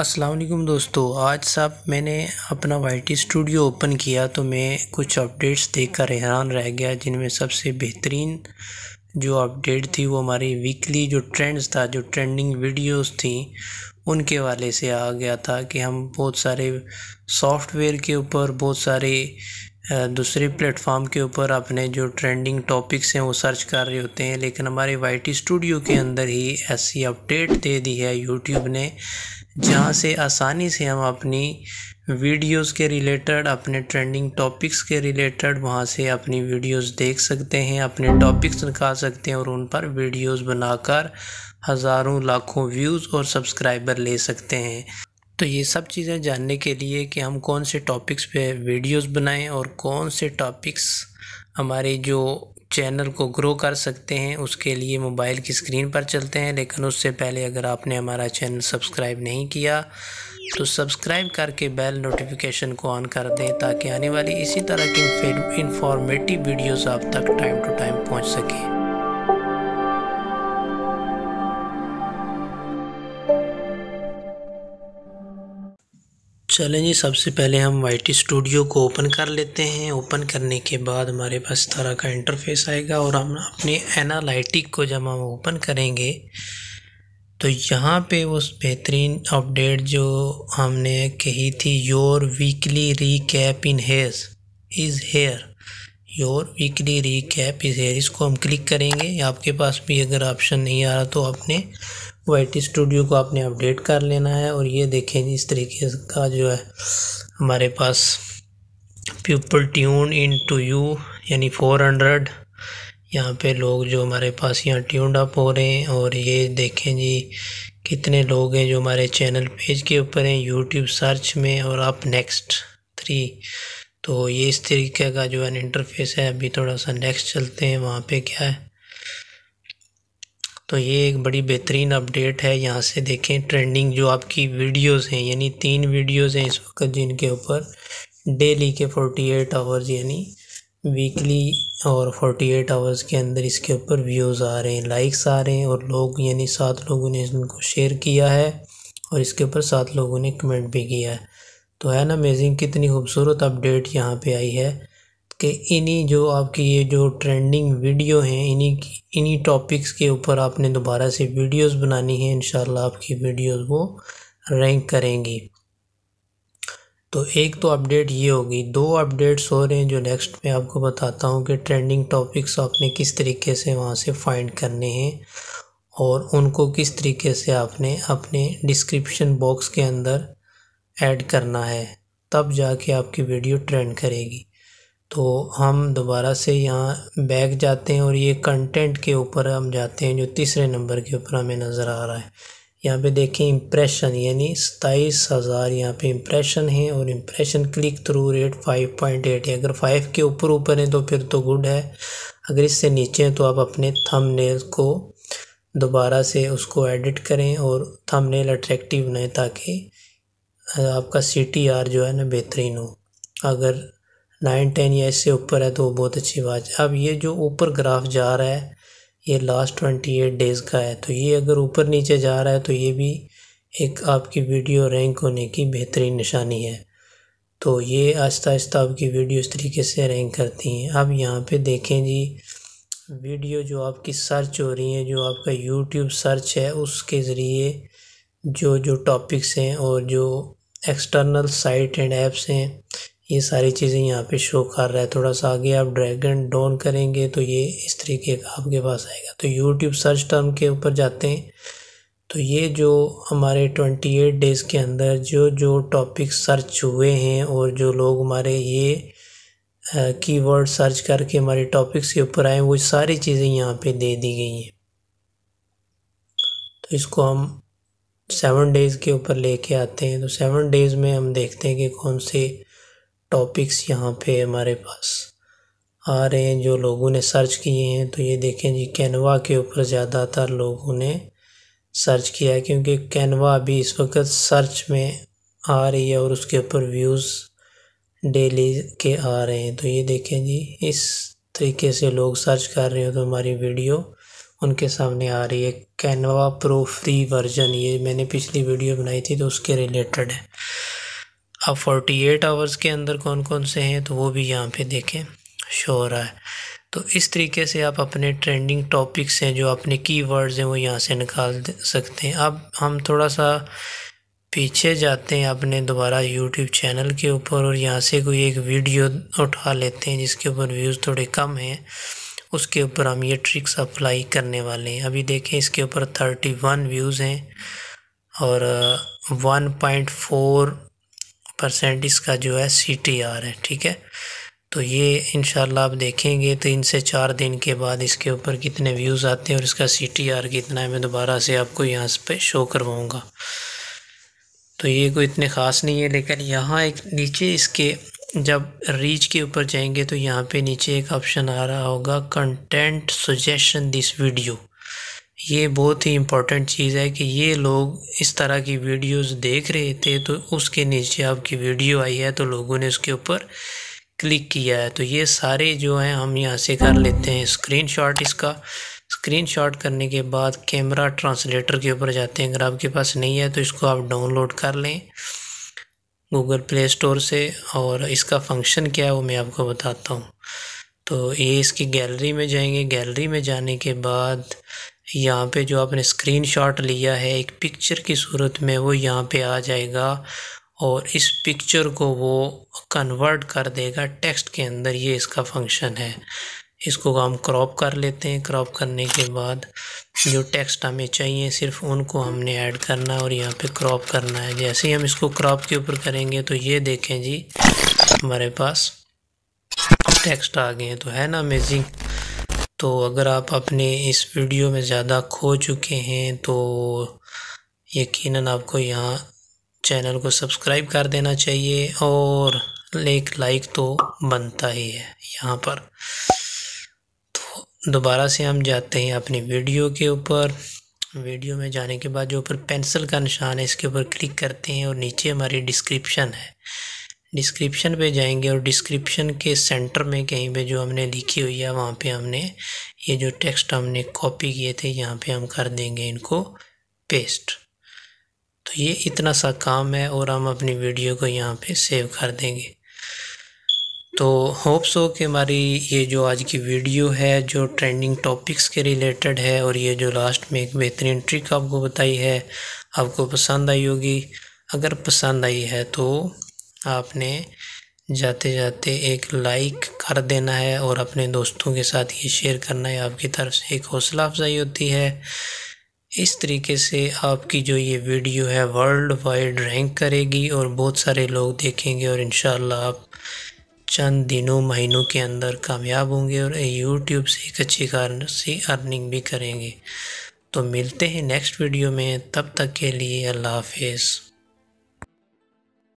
असलकुम दोस्तों आज साहब मैंने अपना वाई टी स्टूडियो ओपन किया तो मैं कुछ अपडेट्स देखकर हैरान रह गया जिनमें सबसे बेहतरीन जो अपडेट थी वो हमारी वीकली जो ट्रेंड्स था जो ट्रेंडिंग वीडियोस थी उनके वाले से आ गया था कि हम बहुत सारे सॉफ्टवेयर के ऊपर बहुत सारे दूसरे प्लेटफॉर्म के ऊपर अपने जो ट्रेंडिंग टॉपिक्स हैं वो सर्च कर रहे होते हैं लेकिन हमारे वाई टी स्टूडियो के अंदर ही ऐसी अपडेट दे दी है यूट्यूब ने जहाँ से आसानी से हम अपनी वीडियोस के रिलेटेड अपने ट्रेंडिंग टॉपिक्स के रिलेटेड वहाँ से अपनी वीडियोस देख सकते हैं अपने टॉपिक्स निकाल सकते हैं और उन पर वीडियोस बनाकर हज़ारों लाखों व्यूज़ और सब्सक्राइबर ले सकते हैं तो ये सब चीज़ें जानने के लिए कि हम कौन से टॉपिक्स पे वीडियोस बनाएं और कौन से टॉपिक्स हमारे जो चैनल को ग्रो कर सकते हैं उसके लिए मोबाइल की स्क्रीन पर चलते हैं लेकिन उससे पहले अगर आपने हमारा चैनल सब्सक्राइब नहीं किया तो सब्सक्राइब करके बेल नोटिफिकेशन को ऑन कर दें ताकि आने वाली इसी तरह की इंफॉर्मेटिव वीडियोस आप तक टाइम टू टाइम पहुंच सकें चलें जी सबसे पहले हम वाई स्टूडियो को ओपन कर लेते हैं ओपन करने के बाद हमारे पास इस तरह का इंटरफेस आएगा और हम अपने एनालिटिक को जब हम ओपन करेंगे तो यहाँ पे उस बेहतरीन अपडेट जो हमने कही थी your weekly cap in here is here your weekly recap is here इसको हम क्लिक करेंगे आपके पास भी अगर ऑप्शन नहीं आ रहा तो आपने वाइट स्टूडियो को आपने अपडेट कर लेना है और ये देखें इस तरीके का जो है हमारे पास people tune in to you यानी फ़ोर हंड्रेड यहाँ पर लोग जो हमारे पास यहाँ ट्यून्ड अप हो रहे हैं और ये देखें जी कितने लोग हैं जो हमारे चैनल पेज के ऊपर हैं यूट्यूब सर्च में और आप नेक्स्ट थ्री तो ये इस तरीके का जो है इंटरफेस है अभी थोड़ा सा नेक्स्ट चलते हैं वहाँ पे क्या है तो ये एक बड़ी बेहतरीन अपडेट है यहाँ से देखें ट्रेंडिंग जो आपकी वीडियोस हैं यानी तीन वीडियोस हैं इस वक्त जिनके ऊपर डेली के 48 आवर्स यानी वीकली और 48 आवर्स के अंदर इसके ऊपर व्यूज़ आ रहे हैं लाइक्स आ रहे हैं और लोग यानी सात लोगों ने इनको शेयर किया है और इसके ऊपर सात लोगों ने कमेंट भी किया है तो है ना अमेजिंग कितनी खूबसूरत अपडेट यहाँ पर आई है कि इन्हीं जो आपकी ये जो ट्रेंडिंग वीडियो हैं इन्हीं इन्हीं टॉपिक्स के ऊपर आपने दोबारा से वीडियोस बनानी है इन आपकी वीडियोस वो रैंक करेंगी तो एक तो अपडेट ये होगी दो अपडेट्स हो रहे हैं जो नेक्स्ट में आपको बताता हूँ कि ट्रेंडिंग टॉपिक्स आपने किस तरीके से वहाँ से फाइंड करने हैं और उनको किस तरीके से आपने अपने डिस्क्रिप्शन बॉक्स के अंदर ऐड करना है तब जाके आपकी वीडियो ट्रेंड करेगी तो हम दोबारा से यहाँ बैक जाते हैं और ये कंटेंट के ऊपर हम जाते हैं जो तीसरे नंबर के ऊपर हमें नज़र आ रहा है यहाँ पे देखें इम्प्रेशन यानी सताईस हज़ार यहाँ पर इम्प्रेशन है और impression click through rate five point eight है अगर फाइव के ऊपर ऊपर है तो फिर तो गुड है अगर इससे नीचे हैं तो आप अपने थंबनेल को दोबारा से उसको एडिट करें और थंबनेल अट्रैक्टिव बनाएं ताकि आपका सी टी आर जो है ना बेहतरीन हो अगर नाइन टेन या इससे ऊपर है तो वो बहुत अच्छी बात है अब ये जो ऊपर ग्राफ जा रहा है ये लास्ट ट्वेंटी एट डेज़ का है तो ये अगर ऊपर नीचे जा रहा है तो ये भी एक आपकी वीडियो रैंक होने की बेहतरीन निशानी है तो ये आहिस्ता आहिस्ता आपकी वीडियो इस तरीके से रैंक करती हैं अब यहाँ पे देखें जी वीडियो जो आपकी सर्च हो रही है जो आपका यूट्यूब सर्च है उसके ज़रिए जो जो टॉपिक्स हैं और जो एक्सटर्नल साइट एंड ऐप्स हैं ये सारी चीज़ें यहाँ पे शो कर रहा है थोड़ा सा आगे आप ड्रैग एंड करेंगे तो ये इस तरीके का आपके पास आएगा तो यूट्यूब सर्च टर्म के ऊपर जाते हैं तो ये जो हमारे 28 डेज़ के अंदर जो जो टॉपिक सर्च हुए हैं और जो लोग हमारे ये कीवर्ड सर्च करके हमारे टॉपिक्स के ऊपर आए वो सारी चीज़ें यहाँ पे दे दी गई हैं तो इसको हम सेवन डेज़ के ऊपर लेके आते हैं तो सेवन डेज़ में हम देखते हैं कि कौन से टॉपिक्स यहाँ पे हमारे पास आ रहे हैं जो लोगों ने सर्च किए हैं तो ये देखें जी कैनवा के ऊपर ज़्यादातर लोगों ने सर्च किया है क्योंकि कैनवा अभी इस वक्त सर्च में आ रही है और उसके ऊपर व्यूज़ डेली के आ रहे हैं तो ये देखें जी इस तरीके से लोग सर्च कर रहे हो तो हमारी वीडियो उनके सामने आ रही है कैनवा प्रो फ्री वर्जन ये मैंने पिछली वीडियो बनाई थी तो उसके रिलेटेड है अब 48 आवर्स के अंदर कौन कौन से हैं तो वो भी यहाँ पे देखें शो हो रहा है तो इस तरीके से आप अपने ट्रेंडिंग टॉपिक्स हैं जो अपने कीवर्ड्स हैं वो यहाँ से निकाल सकते हैं अब हम थोड़ा सा पीछे जाते हैं अपने दोबारा यूट्यूब चैनल के ऊपर और यहाँ से कोई एक वीडियो उठा लेते हैं जिसके ऊपर व्यूज़ थोड़े कम हैं उसके ऊपर हम ये ट्रिक्स अप्लाई करने वाले हैं अभी देखें इसके ऊपर थर्टी वन व्यूज़ हैं और वन पॉइंट फोर परसेंट इसका जो है सी टी आर है ठीक है तो ये इन आप देखेंगे तीन तो से चार दिन के बाद इसके ऊपर कितने व्यूज़ आते हैं और इसका सी टी आर कितना है मैं दोबारा से आपको यहाँ पे शो करवाऊँगा तो ये कोई इतने ख़ास नहीं है लेकिन यहाँ एक नीचे इसके जब रीच के ऊपर जाएंगे तो यहाँ पे नीचे एक ऑप्शन आ रहा होगा कंटेंट सजेशन दिस वीडियो ये बहुत ही इम्पोर्टेंट चीज़ है कि ये लोग इस तरह की वीडियोस देख रहे थे तो उसके नीचे आपकी वीडियो आई है तो लोगों ने उसके ऊपर क्लिक किया है तो ये सारे जो हैं हम यहाँ से कर लेते हैं स्क्रीनशॉट इसका स्क्रीनशॉट करने के बाद कैमरा ट्रांसलेटर के ऊपर जाते हैं अगर आपके पास नहीं है तो इसको आप डाउनलोड कर लें गूगल प्ले स्टोर से और इसका फंक्शन क्या है वो मैं आपको बताता हूँ तो ये इसकी गैलरी में जाएंगे गैलरी में जाने के बाद यहाँ पे जो आपने स्क्रीनशॉट लिया है एक पिक्चर की सूरत में वो यहाँ पे आ जाएगा और इस पिक्चर को वो कन्वर्ट कर देगा टेक्स्ट के अंदर ये इसका फंक्शन है इसको हम क्रॉप कर लेते हैं क्रॉप करने के बाद जो टेक्स्ट हमें चाहिए सिर्फ उनको हमने ऐड करना और यहाँ पे क्रॉप करना है जैसे ही हम इसको क्रॉप के ऊपर करेंगे तो ये देखें जी हमारे पास टेक्स्ट आ गए हैं तो है ना अमेजिंग तो अगर आप अपने इस वीडियो में ज़्यादा खो चुके हैं तो यकीनन आपको यहाँ चैनल को सब्सक्राइब कर देना चाहिए और एक लाइक तो बनता ही है यहाँ पर तो दोबारा से हम जाते हैं अपनी वीडियो के ऊपर वीडियो में जाने के बाद जो ऊपर पेंसिल का निशान है इसके ऊपर क्लिक करते हैं और नीचे हमारी डिस्क्रिप्शन है डिस्क्रिप्शन पे जाएंगे और डिस्क्रिप्शन के सेंटर में कहीं पे जो हमने लिखी हुई है वहाँ पे हमने ये जो टेक्स्ट हमने कॉपी किए थे यहाँ पे हम कर देंगे इनको पेस्ट तो ये इतना सा काम है और हम अपनी वीडियो को यहाँ पे सेव कर देंगे तो होप्स हो कि हमारी ये जो आज की वीडियो है जो ट्रेंडिंग टॉपिक्स के रिलेटेड है और ये जो लास्ट में एक बेहतरीन ट्रिक आपको बताई है आपको पसंद आई होगी अगर पसंद आई है तो आपने जाते जाते एक लाइक कर देना है और अपने दोस्तों के साथ ये शेयर करना है आपकी तरफ से एक हौसला अफजाई होती है इस तरीके से आपकी जो ये वीडियो है वर्ल्ड वाइड रैंक करेगी और बहुत सारे लोग देखेंगे और इन आप चंद दिनों महीनों के अंदर कामयाब होंगे और यूट्यूब से एक अच्छी कारण से अर्निंग भी करेंगे तो मिलते हैं नेक्स्ट वीडियो में तब तक के लिए अल्लाह हाफिज़